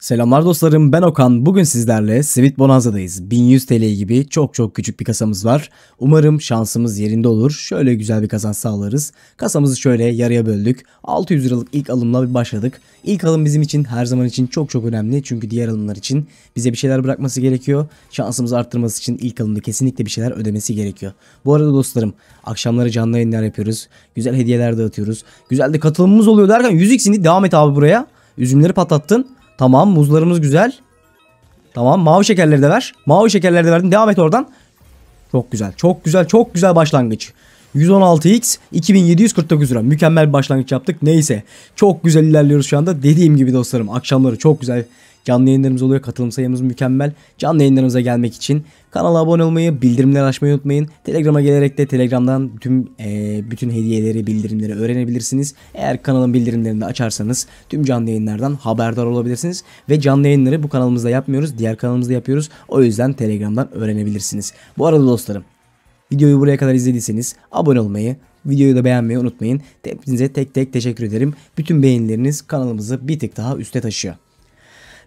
Selamlar dostlarım ben Okan. Bugün sizlerle Sweet Bonanza'dayız. 1100 TL gibi çok çok küçük bir kasamız var. Umarım şansımız yerinde olur. Şöyle güzel bir kazanç sağlarız. Kasamızı şöyle yarıya böldük. 600 liralık ilk alımla başladık. İlk alım bizim için her zaman için çok çok önemli. Çünkü diğer alımlar için bize bir şeyler bırakması gerekiyor. Şansımızı arttırması için ilk alımda kesinlikle bir şeyler ödemesi gerekiyor. Bu arada dostlarım akşamları canlı yayınlar yapıyoruz. Güzel hediyeler dağıtıyoruz. Güzel de katılımımız oluyor derken 100x'ini devam et abi buraya. Üzümleri patlattın. Tamam muzlarımız güzel. Tamam mavi şekerleri de ver. Mavi şekerleri de verdim. Devam et oradan. Çok güzel. Çok güzel. Çok güzel başlangıç. 116x 2749 lira. Mükemmel bir başlangıç yaptık. Neyse. Çok güzel ilerliyoruz şu anda. Dediğim gibi dostlarım akşamları çok güzel Canlı yayınlarımız oluyor. Katılım sayımız mükemmel. Canlı yayınlarımıza gelmek için kanala abone olmayı, bildirimleri açmayı unutmayın. Telegram'a gelerek de Telegram'dan tüm e, bütün hediyeleri, bildirimleri öğrenebilirsiniz. Eğer kanalın bildirimlerini de açarsanız tüm canlı yayınlardan haberdar olabilirsiniz. Ve canlı yayınları bu kanalımızda yapmıyoruz. Diğer kanalımızda yapıyoruz. O yüzden Telegram'dan öğrenebilirsiniz. Bu arada dostlarım Videoyu buraya kadar izlediyseniz abone olmayı, videoyu da beğenmeyi unutmayın. Hepinize tek tek teşekkür ederim. Bütün beğenileriniz kanalımızı bir tık daha üste taşıyor.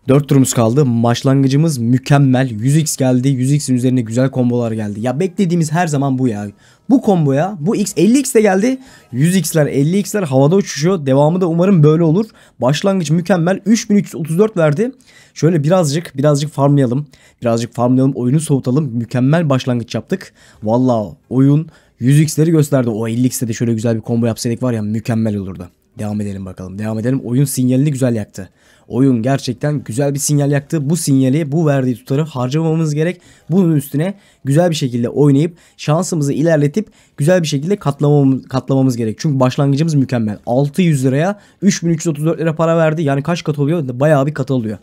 4 turumuz kaldı. Başlangıcımız mükemmel. 100x geldi. 100x'in üzerine güzel kombolar geldi. Ya beklediğimiz her zaman bu ya. Bu komboya bu x 50x de geldi. 100x'ler 50x'ler havada uçuşuyor. Devamı da umarım böyle olur. Başlangıç mükemmel. 3334 verdi. Şöyle birazcık birazcık farmlayalım. Birazcık farmlayalım. Oyunu soğutalım. Mükemmel başlangıç yaptık. Valla oyun 100x'leri gösterdi. O 50 xde de şöyle güzel bir combo yapsaydık var ya mükemmel olurdu. Devam edelim bakalım. Devam edelim. Oyun sinyalini güzel yaktı. Oyun gerçekten güzel bir sinyal yaktı. Bu sinyali bu verdiği tutarı harcamamamız gerek. Bunun üstüne güzel bir şekilde oynayıp şansımızı ilerletip güzel bir şekilde katlamamız, katlamamız gerek. Çünkü başlangıcımız mükemmel. 600 liraya 3334 lira para verdi. Yani kaç kat oluyor? Bayağı bir kat oluyor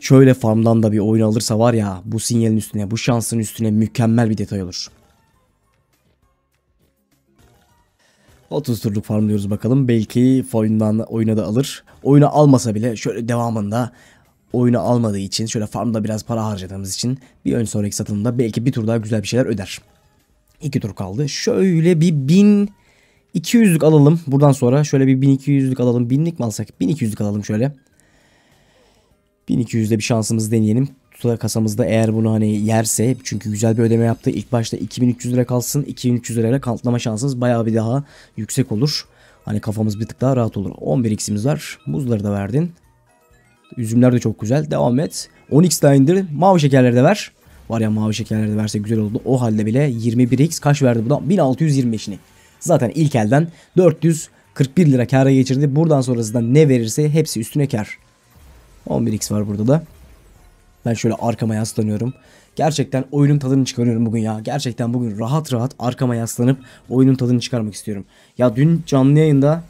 şöyle farmdan da bir oyun alırsa var ya bu sinyalin üstüne bu şansın üstüne mükemmel bir detay olur. 30 turluk farmlıyoruz bakalım. Belki oyundan oyuna da alır. Oyunu almasa bile şöyle devamında oyunu almadığı için şöyle farmda biraz para harcadığımız için bir ön sonraki satımda belki bir tur daha güzel bir şeyler öder. İki tur kaldı. Şöyle bir 1200'lük alalım. Buradan sonra şöyle bir 1200'lük alalım. 1000'lik mi alsak? 1200'lük alalım şöyle. 1200'de bir şansımızı deneyelim tuta kasamızda eğer bunu hani yerse çünkü güzel bir ödeme yaptı. İlk başta 2300 lira kalsın. 2300 lirayla kanıtlama şansınız bayağı bir daha yüksek olur. Hani kafamız bir tık daha rahat olur. 11x'imiz var. Buzları da verdin. Üzümler de çok güzel. Devam et. 10x daha indir. Mavi şekerleri de ver. Var ya mavi şekerleri de verse güzel oldu. O halde bile 21x kaç verdi bu da? 1625'ini. Zaten ilk elden 441 lira kara geçirdi. Buradan sonrasında ne verirse hepsi üstüne kar. 11x var burada da. Ben şöyle arkama yaslanıyorum. Gerçekten oyunun tadını çıkarıyorum bugün ya. Gerçekten bugün rahat rahat arkama yaslanıp oyunun tadını çıkarmak istiyorum. Ya dün canlı yayında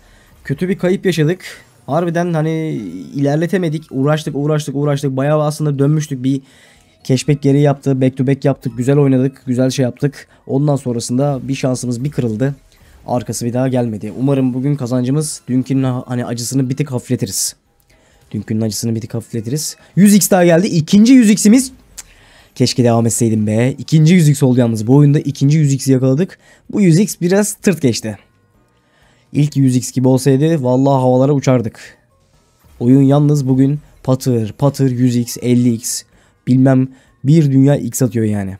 kötü bir kayıp yaşadık. Harbiden hani ilerletemedik. Uğraştık uğraştık uğraştık. Bayağı aslında dönmüştük bir Cashback geri yaptı. Back to back yaptık. Güzel oynadık. Güzel şey yaptık. Ondan sonrasında bir şansımız bir kırıldı. Arkası bir daha gelmedi. Umarım bugün kazancımız dünkü hani acısını bir tık hafifletiriz. Dünkünün acısını bir tık hafifletiriz. 100x daha geldi. İkinci 100x'imiz. Keşke devam etseydim be. İkinci 100x oldu yalnız. Bu oyunda ikinci 100x'i yakaladık. Bu 100x biraz tırt geçti. İlk 100x gibi olsaydı vallahi havalara uçardık. Oyun yalnız bugün patır patır 100x 50x bilmem bir dünya x atıyor yani.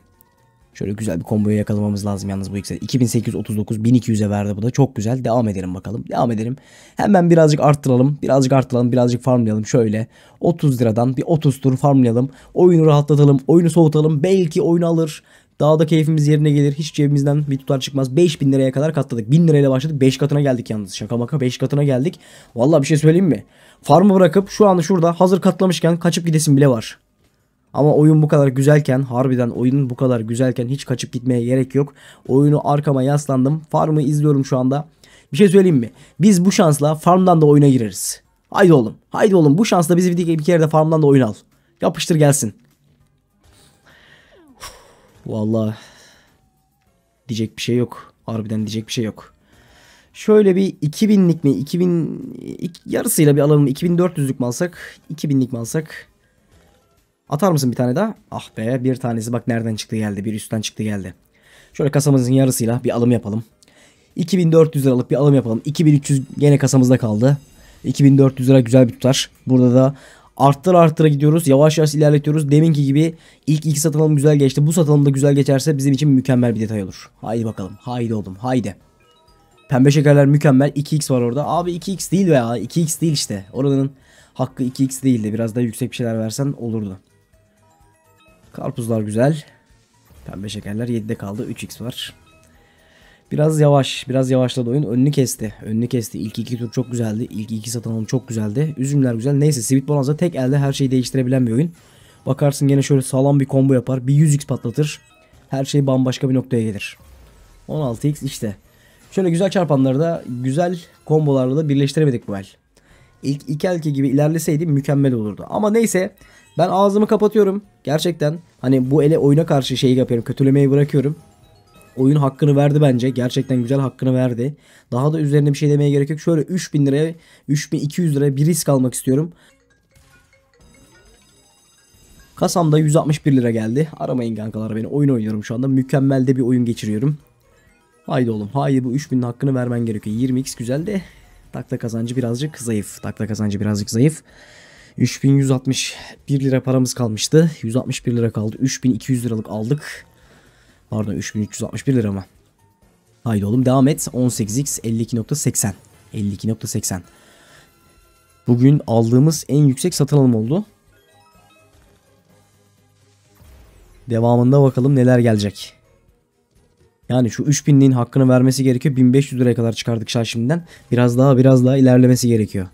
Şöyle güzel bir komboyu yakalamamız lazım yalnız bu X'e. 2839 1200'e verdi bu da. Çok güzel. Devam edelim bakalım. Devam edelim. Hemen birazcık arttıralım. Birazcık arttıralım. Birazcık farmlayalım. Şöyle 30 liradan bir 30 tur farmlayalım. Oyunu rahatlatalım. Oyunu soğutalım. Belki oyunu alır. Daha da keyfimiz yerine gelir. Hiç cebimizden bir tutar çıkmaz. 5000 liraya kadar katladık. 1000 lirayla başladık. 5 katına geldik yalnız. Şaka maka 5 katına geldik. Valla bir şey söyleyeyim mi? Farmı bırakıp şu an şurada hazır katlamışken kaçıp gidesin bile var. Ama oyun bu kadar güzelken harbiden oyunun bu kadar güzelken hiç kaçıp gitmeye gerek yok. Oyunu arkama yaslandım. Farm'ı izliyorum şu anda. Bir şey söyleyeyim mi? Biz bu şansla farmdan da oyuna gireriz. Haydi oğlum. Haydi oğlum bu şansla bizi bir, bir kere de farmdan da oyun al. Yapıştır gelsin. Uf, vallahi diyecek bir şey yok. Harbiden diyecek bir şey yok. Şöyle bir 2000'lik mi? 2000 yarısıyla bir alalım. 2400'lük mi alsak? 2000'lik mi alsak? Atar mısın bir tane daha? Ah be bir tanesi bak nereden çıktı geldi. Bir üstten çıktı geldi. Şöyle kasamızın yarısıyla bir alım yapalım. 2400 liralık bir alım yapalım. 2300 gene kasamızda kaldı. 2400 lira güzel bir tutar. Burada da arttır arttıra gidiyoruz. Yavaş yavaş ilerletiyoruz. Deminki gibi ilk iki satın güzel geçti. Bu satın da güzel geçerse bizim için mükemmel bir detay olur. Haydi bakalım. Haydi oğlum. Haydi. Pembe şekerler mükemmel. 2x var orada. Abi 2x değil veya 2x değil işte. Oranın hakkı 2x değildi. Biraz daha yüksek bir şeyler versen olurdu. Karpuzlar güzel. Pembe şekerler 7'de kaldı. 3x var. Biraz yavaş. Biraz yavaşladı oyun. Önünü kesti. Önünü kesti. İlk iki tur çok güzeldi. İlk iki satın alım çok güzeldi. Üzümler güzel. Neyse Sweet Bonanza tek elde her şeyi değiştirebilen bir oyun. Bakarsın gene şöyle sağlam bir combo yapar. Bir 100x patlatır. Her şey bambaşka bir noktaya gelir. 16x işte. Şöyle güzel çarpanları da güzel kombolarla da birleştiremedik bu el. İlk iki elki gibi ilerleseydi mükemmel olurdu. Ama neyse ben ağzımı kapatıyorum. Gerçekten hani bu ele oyuna karşı şeyi yapıyorum. Kötülemeyi bırakıyorum. Oyun hakkını verdi bence. Gerçekten güzel hakkını verdi. Daha da üzerine bir şey demeye gerek yok. Şöyle 3000 liraya 3200 liraya bir risk almak istiyorum. Kasamda 161 lira geldi. Aramayın kankalar beni. Oyun oynuyorum şu anda. Mükemmel de bir oyun geçiriyorum. Haydi oğlum. haydi bu 3000'in hakkını vermen gerekiyor. 20x güzel de takla kazancı birazcık zayıf. Takla kazancı birazcık zayıf. 3161 lira paramız kalmıştı. 161 lira kaldı. 3200 liralık aldık. Pardon 3361 lira mı? Haydi oğlum devam et. 18x 52.80. 52.80. Bugün aldığımız en yüksek satın alım oldu. Devamında bakalım neler gelecek. Yani şu 3000'liğin hakkını vermesi gerekiyor. 1500 liraya kadar çıkardık şah şimdiden. Biraz daha biraz daha ilerlemesi gerekiyor.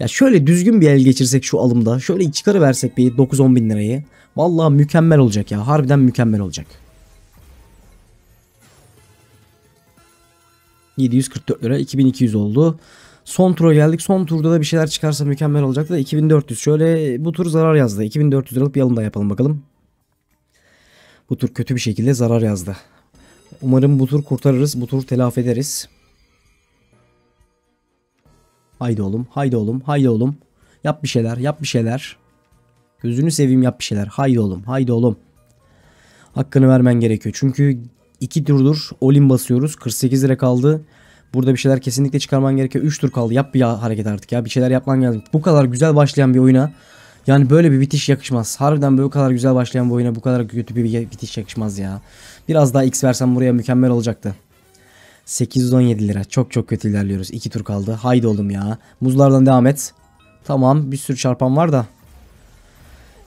Ya şöyle düzgün bir el geçirsek şu alımda. Şöyle çıkarı versek bir 9-10 bin lirayı. Vallahi mükemmel olacak ya. Harbiden mükemmel olacak. 744 lira 2200 oldu. Son tura geldik. Son turda da bir şeyler çıkarsa mükemmel olacak da 2400. Şöyle bu tur zarar yazdı. 2400 liralık bir alım da yapalım bakalım. Bu tur kötü bir şekilde zarar yazdı. Umarım bu tur kurtarırız. Bu tur telafi ederiz. Haydi oğlum. Haydi oğlum. Haydi oğlum. Yap bir şeyler. Yap bir şeyler. Gözünü seveyim yap bir şeyler. Haydi oğlum. Haydi oğlum. Hakkını vermen gerekiyor. Çünkü iki turdur Olim basıyoruz. 48 lira kaldı. Burada bir şeyler kesinlikle çıkarman gerekiyor. 3 tur kaldı. Yap bir hareket artık ya. Bir şeyler yapman lazım. Bu kadar güzel başlayan bir oyuna yani böyle bir bitiş yakışmaz. Harbiden böyle kadar güzel başlayan bir oyuna bu kadar kötü bir bitiş yakışmaz ya. Biraz daha X versem buraya mükemmel olacaktı. 817 lira. Çok çok kötü ilerliyoruz. 2 tur kaldı. Haydi oğlum ya. Muzlardan devam et. Tamam bir sürü çarpan var da.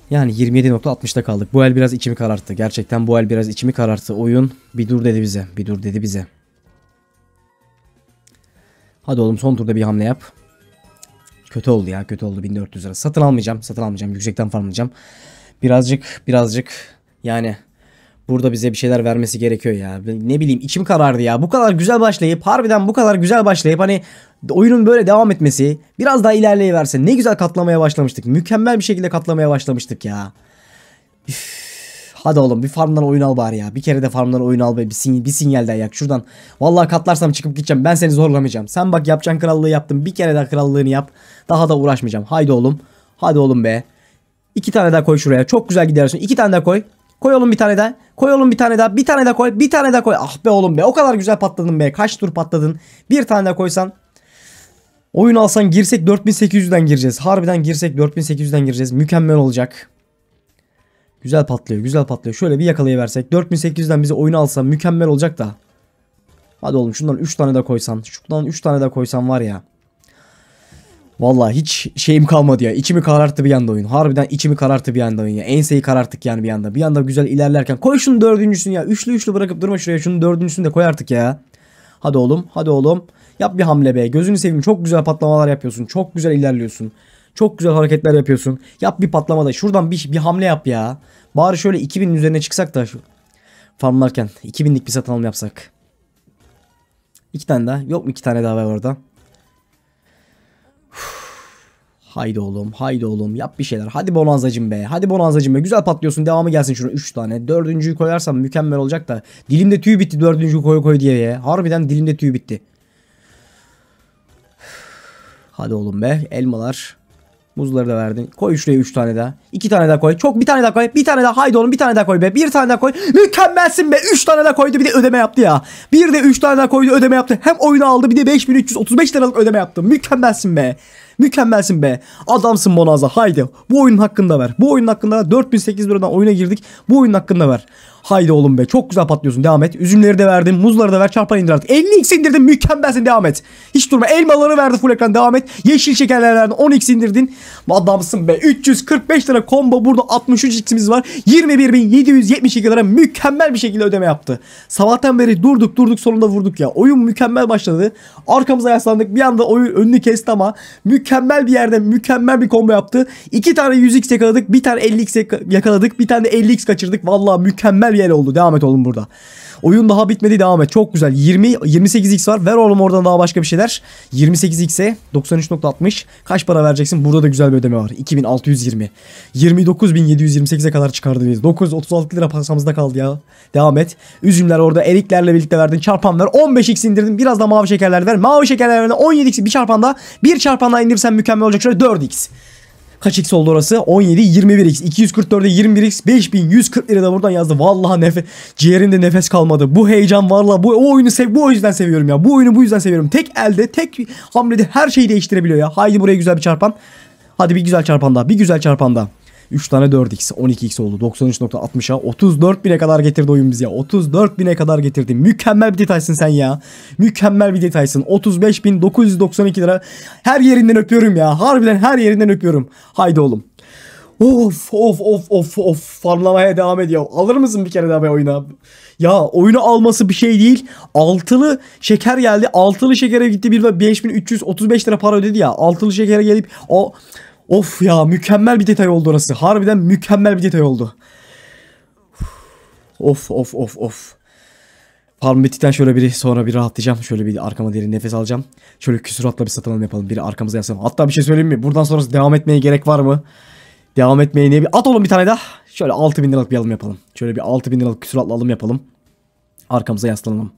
Yani 27.60'da kaldık. Bu el biraz içimi kararttı. Gerçekten bu el biraz içimi kararttı. Oyun bir dur dedi bize. Bir dur dedi bize. Hadi oğlum son turda bir hamle yap. Kötü oldu ya. Kötü oldu 1400 lira. Satın almayacağım. Satın almayacağım. Yüksekten farmlayacağım. Birazcık birazcık yani Burada bize bir şeyler vermesi gerekiyor ya. Ne bileyim içim karardı ya. Bu kadar güzel başlayıp harbiden bu kadar güzel başlayıp hani oyunun böyle devam etmesi biraz daha ilerleyiverse ne güzel katlamaya başlamıştık. Mükemmel bir şekilde katlamaya başlamıştık ya. Üff. Hadi oğlum bir farmdan oyun al bari ya. Bir kere de farmdan oyun al be. Bir, sin bir sinyalden yak şuradan. Vallahi katlarsam çıkıp gideceğim. Ben seni zorlamayacağım. Sen bak yapacağın krallığı yaptım. Bir kere daha krallığını yap. Daha da uğraşmayacağım. Haydi oğlum. Hadi oğlum be. İki tane daha koy şuraya. Çok güzel gidersin. İki tane daha koy. Koyalım bir tane daha. Koyalım bir tane daha. Bir tane daha koy. Bir tane daha koy. Ah be oğlum be. O kadar güzel patladın be. Kaç tur patladın. Bir tane daha koysan. Oyun alsan girsek 4800'den gireceğiz. Harbiden girsek 4800'den gireceğiz. Mükemmel olacak. Güzel patlıyor. Güzel patlıyor. Şöyle bir yakalayıversek. 4800'den bize oyun alsa mükemmel olacak da. Hadi oğlum şundan 3 tane de koysan. Şundan 3 tane de koysan var ya. Valla hiç şeyim kalmadı ya. İçimi kararttı bir anda oyun. Harbiden içimi kararttı bir anda oyun ya. Enseyi kararttık yani bir anda. Bir anda güzel ilerlerken. Koy şunu dördüncüsünü ya. Üçlü üçlü bırakıp durma şuraya. Şunu dördüncüsünü de koy artık ya. Hadi oğlum. Hadi oğlum. Yap bir hamle be. Gözünü seveyim. Çok güzel patlamalar yapıyorsun. Çok güzel ilerliyorsun. Çok güzel hareketler yapıyorsun. Yap bir patlama da. Şuradan bir, bir hamle yap ya. Bari şöyle 2000'in üzerine çıksak da şu farmlarken 2000'lik bir satın alım yapsak. İki tane daha. Yok mu iki tane daha var orada? Haydi oğlum haydi oğlum yap bir şeyler. Hadi bonanzacım be. Hadi bonanzacım be. Güzel patlıyorsun. Devamı gelsin şunu 3 tane. Dördüncüyü koyarsam mükemmel olacak da. Dilimde tüy bitti dördüncüyü koy koy diye ya. Harbiden dilimde tüy bitti. Hadi oğlum be. Elmalar. Muzları da verdin. Koy şuraya 3 tane daha. 2 tane daha koy. Çok bir tane daha koy. Bir tane daha. Haydi oğlum bir tane daha koy be. Bir tane daha koy. Mükemmelsin be. 3 tane daha koydu bir de ödeme yaptı ya. Bir de 3 tane daha koydu ödeme yaptı. Hem oyunu aldı bir de 5335 liralık ödeme yaptı. Mükemmelsin be. Mükemmelsin be. Adamsın Bonanza. Haydi. Bu oyunun hakkında ver. Bu oyunun hakkında 4008 liradan oyuna girdik. Bu oyunun hakkında ver. Haydi oğlum be. Çok güzel patlıyorsun. Devam et. Üzümleri de verdim. Muzları da ver. Çarpan indir artık. 50x indirdin. Mükemmelsin. Devam et. Hiç durma. Elmaları verdi full ekran. Devam et. Yeşil şekerler verdin. 10x indirdin. Adamsın be. 345 lira combo. Burada 63x'imiz var. 21.772 lira mükemmel bir şekilde ödeme yaptı. Sabahtan beri durduk durduk sonunda vurduk ya. Oyun mükemmel başladı. Arkamıza yaslandık. Bir anda oyun önünü kesti ama mükemmel mükemmel bir yerde mükemmel bir combo yaptı. İki tane 100x yakaladık. Bir tane 50x yakaladık. Bir tane de 50x kaçırdık. Valla mükemmel bir yer oldu. Devam et oğlum burada. Oyun daha bitmedi devam et. Çok güzel. 20 28x var. Ver oğlum oradan daha başka bir şeyler. 28x'e 93.60. Kaç para vereceksin? Burada da güzel bir ödeme var. 2620. 29.728'e kadar çıkardınız. 936 lira pasamızda kaldı ya. Devam et. Üzümler orada. Eriklerle birlikte verdin. Çarpan ver. 15x indirdin. Biraz da mavi şekerler ver. Mavi şekerler ver. 17x bir çarpanda. Bir çarpanda indirsen mükemmel olacak. Şöyle 4x. Kaç x oldu orası? 17, 21x. 244'de 21x. 5140 lira da buradan yazdı. Vallahi nefes. ciğerinde nefes kalmadı. Bu heyecan varla bu oyunu sev bu yüzden seviyorum ya. Bu oyunu bu yüzden seviyorum. Tek elde, tek hamlede her şeyi değiştirebiliyor ya. Haydi buraya güzel bir çarpan. Hadi bir güzel çarpan daha. Bir güzel çarpan daha. 3 tane 4x 12x oldu. 93.60'a 34 bine kadar getirdi oyun bizi ya. 34 bine kadar getirdi. Mükemmel bir detaysın sen ya. Mükemmel bir detaysın. 35.992 lira. Her yerinden öpüyorum ya. Harbiden her yerinden öpüyorum. Haydi oğlum. Of of of of of farmlamaya devam ediyor. Alır mısın bir kere daha be oyuna? Ya oyunu alması bir şey değil. Altılı şeker geldi. Altılı şekere gitti. Bir 5335 lira para ödedi ya. Altılı şekere gelip o Of ya mükemmel bir detay oldu orası. Harbiden mükemmel bir detay oldu. Of of of of. Palm bittikten şöyle bir sonra bir rahatlayacağım. Şöyle bir arkama derin nefes alacağım. Şöyle küsuratla bir satın alım yapalım. Biri arkamıza yapsam. Hatta bir şey söyleyeyim mi? Buradan sonrası devam etmeye gerek var mı? Devam etmeye niye bir... At oğlum bir tane daha. Şöyle 6000 liralık bir alım yapalım. Şöyle bir 6000 liralık küsuratla alım yapalım. Arkamıza yaslanalım.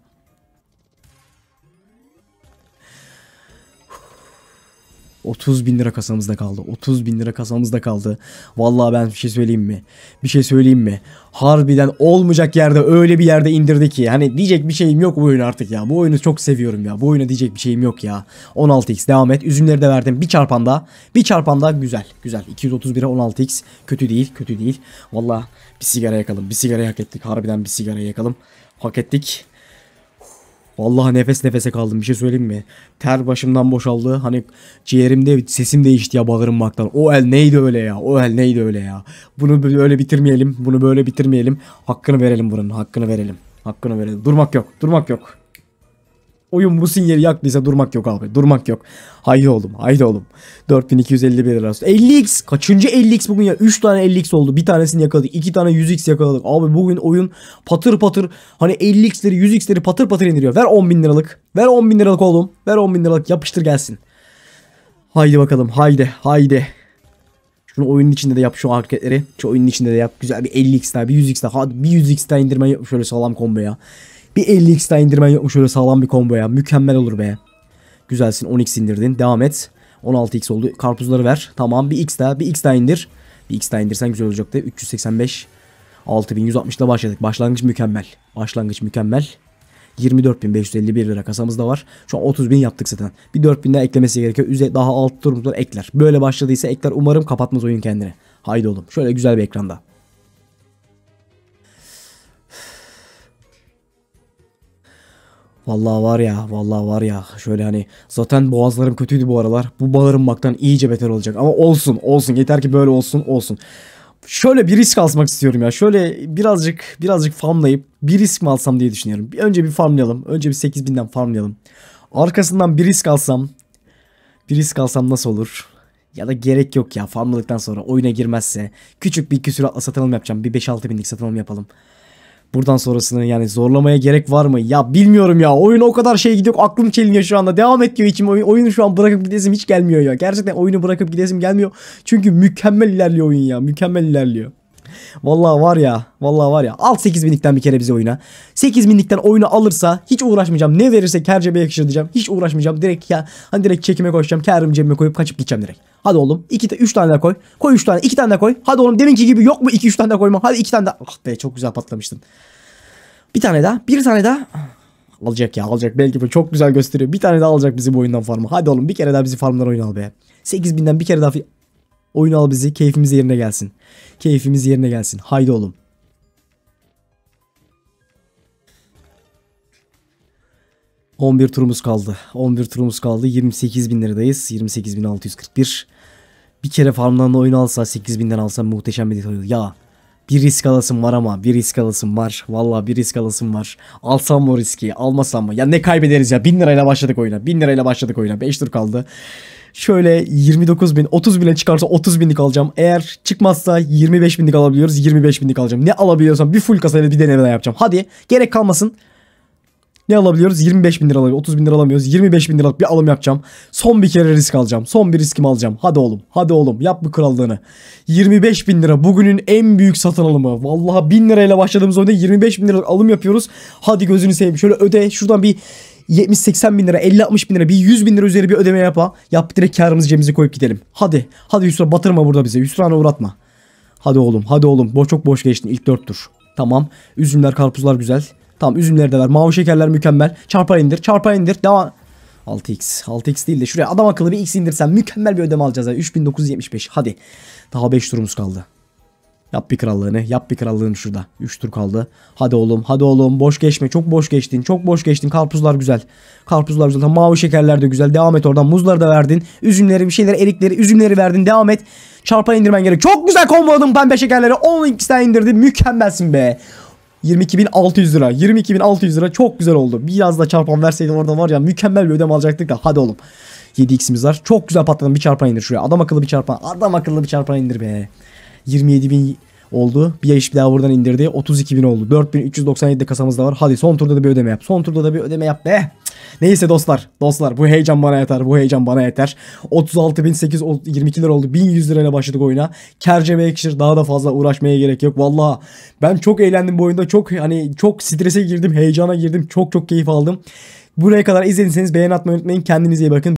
30 bin lira kasamızda kaldı. 30 bin lira kasamızda kaldı. Vallahi ben bir şey söyleyeyim mi? Bir şey söyleyeyim mi? Harbiden olmayacak yerde öyle bir yerde indirdi ki. Hani diyecek bir şeyim yok bu oyunu artık ya. Bu oyunu çok seviyorum ya. Bu oyuna diyecek bir şeyim yok ya. 16x devam et. Üzümleri de verdim. Bir çarpanda. Bir çarpanda güzel. Güzel. 231'e 16x. Kötü değil. Kötü değil. Vallahi bir sigara yakalım. Bir sigara hak ettik. Harbiden bir sigara yakalım. Hak ettik. Vallahi nefes nefese kaldım bir şey söyleyeyim mi? Ter başımdan boşaldı. Hani ciğerimde sesim değişti ya bağırmaktan. O el neydi öyle ya? O el neydi öyle ya? Bunu böyle bitirmeyelim. Bunu böyle bitirmeyelim. Hakkını verelim bunun. Hakkını verelim. Hakkını verelim. Durmak yok. Durmak yok. Oyun bu sinyali yaktıysa durmak yok abi. Durmak yok. Haydi oğlum. Haydi oğlum. 4251 lira. 50x. Kaçıncı 50x bugün ya? 3 tane 50x oldu. Bir tanesini yakaladık. 2 tane 100x yakaladık. Abi bugün oyun patır patır hani 50x'leri 100x'leri patır patır indiriyor. Ver 10 bin liralık. Ver 10 bin liralık oğlum. Ver 10 bin liralık. Yapıştır gelsin. Haydi bakalım. Haydi. Haydi. Şunu oyunun içinde de yap şu hareketleri. Şu oyunun içinde de yap. Güzel bir 50x daha bir 100x daha. Hadi bir 100x daha indirme şöyle sağlam kombo ya. Bir 50x daha indirmen yokmuş öyle sağlam bir komboya. Mükemmel olur be. Güzelsin 10x indirdin. Devam et. 16x oldu. Karpuzları ver. Tamam bir x daha bir x daha indir. Bir x daha indirsen güzel olacaktı. 385 6160 ile başladık. Başlangıç mükemmel. Başlangıç mükemmel. 24.551 lira kasamızda var. Şu an 30.000 yaptık zaten. Bir 4.000 daha eklemesi gerekiyor. Üze daha alt durumlar ekler. Böyle başladıysa ekler. Umarım kapatmaz oyun kendini. Haydi oğlum. Şöyle güzel bir ekranda. Vallahi var ya vallahi var ya şöyle hani zaten boğazlarım kötüydü bu aralar. Bu bağırmaktan iyice beter olacak ama olsun olsun yeter ki böyle olsun olsun. Şöyle bir risk almak istiyorum ya. Şöyle birazcık birazcık farmlayıp bir risk mi alsam diye düşünüyorum. Bir, önce bir farmlayalım. Önce bir 8000'den farmlayalım. Arkasından bir risk alsam. Bir risk alsam nasıl olur? Ya da gerek yok ya farmladıktan sonra oyuna girmezse. Küçük bir iki süratle satın alım yapacağım. Bir 5-6 binlik satın yapalım. Buradan sonrasını yani zorlamaya gerek var mı? Ya bilmiyorum ya. Oyun o kadar şey gidiyor. Aklım çeliniyor şu anda. Devam et diyor içim. Oyun, oyunu şu an bırakıp gidesim hiç gelmiyor ya. Gerçekten oyunu bırakıp gidesim gelmiyor. Çünkü mükemmel ilerliyor oyun ya. Mükemmel ilerliyor. Vallahi var ya. Vallahi var ya. Al 8 bir kere bize oyuna. 8 binlikten oyunu alırsa hiç uğraşmayacağım. Ne verirse her cebe yakışır diyeceğim. Hiç uğraşmayacağım. Direkt ya hani direkt çekime koşacağım. Kârımı cebime koyup kaçıp gideceğim direkt. Hadi oğlum. 2 de 3 tane daha koy. Koy 3 tane. 2 tane daha koy. Hadi oğlum deminki gibi yok mu 2 3 tane daha koyma. Hadi 2 tane daha. Ah be çok güzel patlamıştın. Bir tane daha. Bir tane daha alacak ya alacak. Belki böyle çok güzel gösteriyor. Bir tane daha alacak bizi bu oyundan farmı. Hadi oğlum bir kere daha bizi farmdan oyun al be. 8000'den bir kere daha Oyun al bizi. Keyfimiz yerine gelsin. Keyfimiz yerine gelsin. Haydi oğlum. On bir turumuz kaldı. On bir turumuz kaldı. 28 bin liradayız. 28 bin 641. Bir kere farmdan oyun alsa 8 binden alsa muhteşem bir detay olur. Ya bir risk alasım var ama bir risk alasım var. Valla bir risk alasım var. Alsam mı o riski almasam mı? Ya ne kaybederiz ya Bin lirayla başladık oyuna. Bin lirayla başladık oyuna. Beş tur kaldı şöyle 29 bin 30 bine çıkarsa 30 binlik alacağım. Eğer çıkmazsa 25 binlik alabiliyoruz 25 binlik alacağım. Ne alabiliyorsam bir full kasayla bir deneme yapacağım. Hadi gerek kalmasın. Ne alabiliyoruz? 25 bin lira alabiliyoruz. 30 bin lira alamıyoruz. 25 bin liralık bir alım yapacağım. Son bir kere risk alacağım. Son bir riskimi alacağım. Hadi oğlum. Hadi oğlum. Yap bu krallığını. 25 bin lira. Bugünün en büyük satın alımı. Vallahi bin lirayla başladığımız oyunda 25 bin liralık alım yapıyoruz. Hadi gözünü seveyim. Şöyle öde. Şuradan bir 70-80 bin lira 50-60 bin lira bir 100 bin lira üzeri bir ödeme yapa. Yap direkt karımızı cebimize koyup gidelim. Hadi. Hadi Hüsran batırma burada bizi. Hüsran'a uğratma. Hadi oğlum hadi oğlum. Bo çok boş geçtin ilk 4 tur. Tamam. Üzümler karpuzlar güzel. Tamam üzümleri de ver. Mavi şekerler mükemmel. Çarpa indir. Çarpa indir. Devam. 6x. 6x değil de şuraya adam akıllı bir x indirsen mükemmel bir ödeme alacağız. 3975. Hadi. Daha 5 turumuz kaldı. Yap bir krallığını. Yap bir krallığını şurada. 3 tur kaldı. Hadi oğlum. Hadi oğlum. Boş geçme. Çok boş geçtin. Çok boş geçtin. Karpuzlar güzel. Karpuzlar güzel. Mavi şekerler de güzel. Devam et oradan. Muzlar da verdin. Üzümleri bir şeyler erikleri üzümleri verdin. Devam et. Çarpan indirmen gerek. Çok güzel komboladım pembe şekerleri. 12'den indirdi. Mükemmelsin be. 22.600 lira. 22.600 lira çok güzel oldu. Biraz da çarpan verseydin orada var ya mükemmel bir ödem alacaktık da. Hadi oğlum. 7x'imiz var. Çok güzel patladım. Bir çarpan indir şuraya. Adam akıllı bir çarpan. Adam akıllı bir çarpan indir be. 27 bin oldu. Bir iş bir daha buradan indirdi. 32 bin oldu. 4397'de kasamızda var. Hadi son turda da bir ödeme yap. Son turda da bir ödeme yap be. Neyse dostlar. Dostlar bu heyecan bana yeter. Bu heyecan bana yeter. 36.822 lira oldu. 1100 lirayla başladık oyuna. Kerce Baker daha da fazla uğraşmaya gerek yok. Valla ben çok eğlendim bu oyunda. Çok hani çok strese girdim. Heyecana girdim. Çok çok keyif aldım. Buraya kadar izlediyseniz beğen atmayı unutmayın. Kendinize iyi bakın.